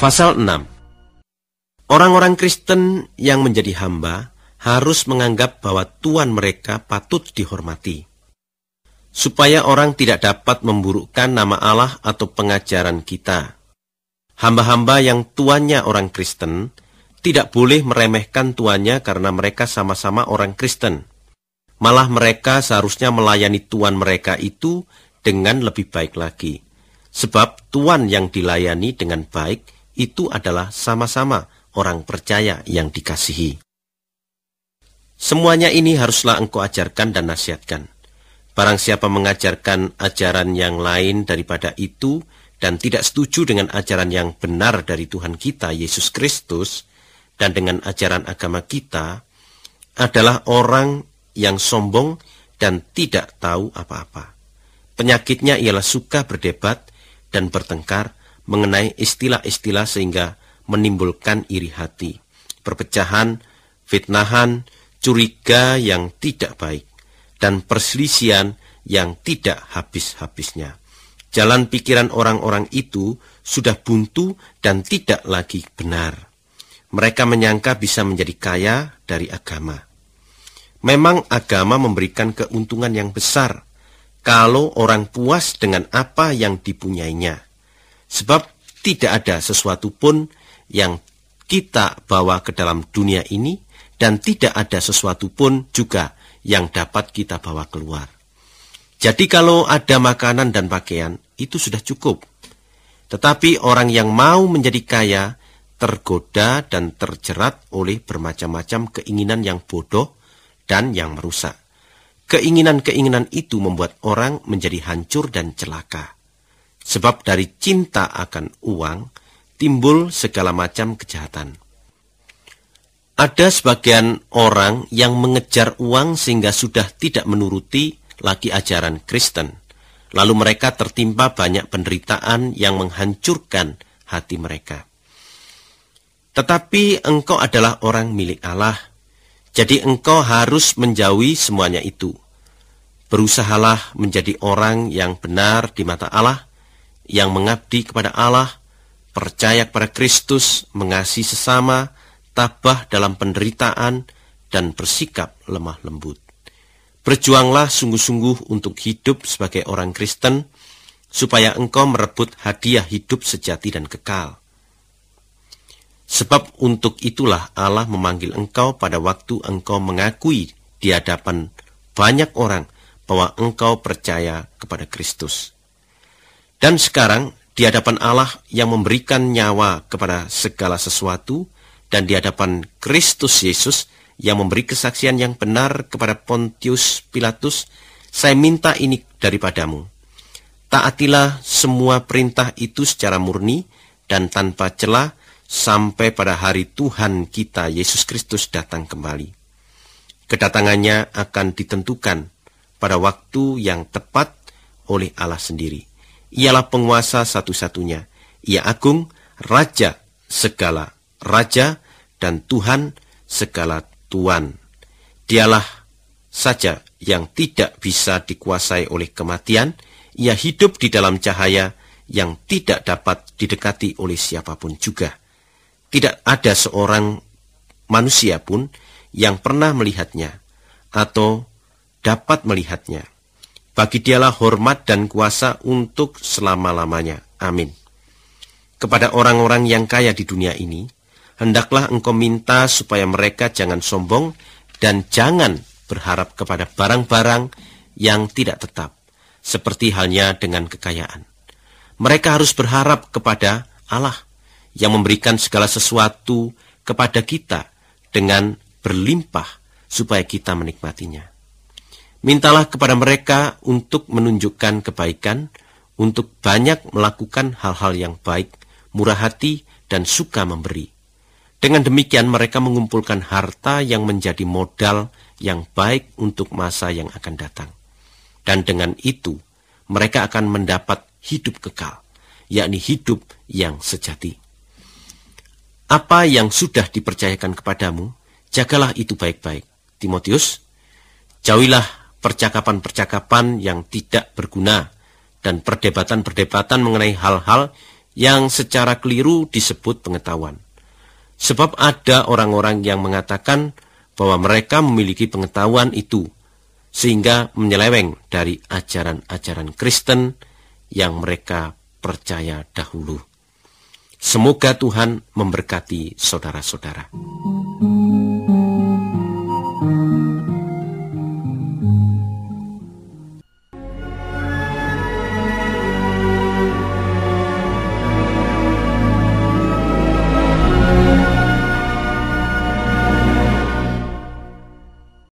Pasal 6 Orang-orang Kristen yang menjadi hamba harus menganggap bahwa tuan mereka patut dihormati. Supaya orang tidak dapat memburukkan nama Allah atau pengajaran kita. Hamba-hamba yang tuannya orang Kristen tidak boleh meremehkan tuannya karena mereka sama-sama orang Kristen. Malah mereka seharusnya melayani tuan mereka itu dengan lebih baik lagi. Sebab tuan yang dilayani dengan baik itu adalah sama-sama orang percaya yang dikasihi. Semuanya ini haruslah engkau ajarkan dan nasihatkan. Barang siapa mengajarkan ajaran yang lain daripada itu dan tidak setuju dengan ajaran yang benar dari Tuhan kita, Yesus Kristus, dan dengan ajaran agama kita, adalah orang yang sombong dan tidak tahu apa-apa. Penyakitnya ialah suka berdebat dan bertengkar mengenai istilah-istilah sehingga menimbulkan iri hati, perpecahan, fitnahan, curiga yang tidak baik, dan perselisian yang tidak habis-habisnya. Jalan pikiran orang-orang itu sudah buntu dan tidak lagi benar. Mereka menyangka bisa menjadi kaya dari agama. Memang agama memberikan keuntungan yang besar kalau orang puas dengan apa yang dipunyainya. Sebab tidak ada sesuatu pun yang kita bawa ke dalam dunia ini dan tidak ada sesuatu pun juga yang dapat kita bawa keluar. Jadi kalau ada makanan dan pakaian, itu sudah cukup. Tetapi orang yang mau menjadi kaya tergoda dan terjerat oleh bermacam-macam keinginan yang bodoh dan yang merusak. Keinginan-keinginan itu membuat orang menjadi hancur dan celaka. Sebab dari cinta akan uang, timbul segala macam kejahatan. Ada sebagian orang yang mengejar uang sehingga sudah tidak menuruti lagi ajaran Kristen. Lalu mereka tertimpa banyak penderitaan yang menghancurkan hati mereka. Tetapi engkau adalah orang milik Allah, jadi engkau harus menjauhi semuanya itu. Berusahalah menjadi orang yang benar di mata Allah, yang mengabdi kepada Allah, percaya kepada Kristus, mengasihi sesama, tabah dalam penderitaan, dan bersikap lemah lembut. Berjuanglah sungguh-sungguh untuk hidup sebagai orang Kristen, supaya engkau merebut hadiah hidup sejati dan kekal. Sebab untuk itulah Allah memanggil engkau pada waktu engkau mengakui di hadapan banyak orang bahwa engkau percaya kepada Kristus. Dan sekarang di hadapan Allah yang memberikan nyawa kepada segala sesuatu dan di hadapan Kristus Yesus yang memberi kesaksian yang benar kepada Pontius Pilatus, saya minta ini daripadamu. Taatilah semua perintah itu secara murni dan tanpa celah sampai pada hari Tuhan kita Yesus Kristus datang kembali. Kedatangannya akan ditentukan pada waktu yang tepat oleh Allah sendiri ialah penguasa satu-satunya. Ia agung, raja segala raja, dan Tuhan segala Tuhan. Dialah saja yang tidak bisa dikuasai oleh kematian, ia hidup di dalam cahaya yang tidak dapat didekati oleh siapapun juga. Tidak ada seorang manusia pun yang pernah melihatnya atau dapat melihatnya. Bagi dialah hormat dan kuasa untuk selama-lamanya. Amin. Kepada orang-orang yang kaya di dunia ini, hendaklah engkau minta supaya mereka jangan sombong dan jangan berharap kepada barang-barang yang tidak tetap, seperti halnya dengan kekayaan. Mereka harus berharap kepada Allah yang memberikan segala sesuatu kepada kita dengan berlimpah supaya kita menikmatinya. Mintalah kepada mereka untuk menunjukkan kebaikan, untuk banyak melakukan hal-hal yang baik, murah hati, dan suka memberi. Dengan demikian mereka mengumpulkan harta yang menjadi modal yang baik untuk masa yang akan datang. Dan dengan itu, mereka akan mendapat hidup kekal, yakni hidup yang sejati. Apa yang sudah dipercayakan kepadamu, jagalah itu baik-baik. Timotius, jauhilah percakapan-percakapan yang tidak berguna, dan perdebatan-perdebatan mengenai hal-hal yang secara keliru disebut pengetahuan. Sebab ada orang-orang yang mengatakan bahwa mereka memiliki pengetahuan itu, sehingga menyeleweng dari ajaran-ajaran Kristen yang mereka percaya dahulu. Semoga Tuhan memberkati saudara-saudara.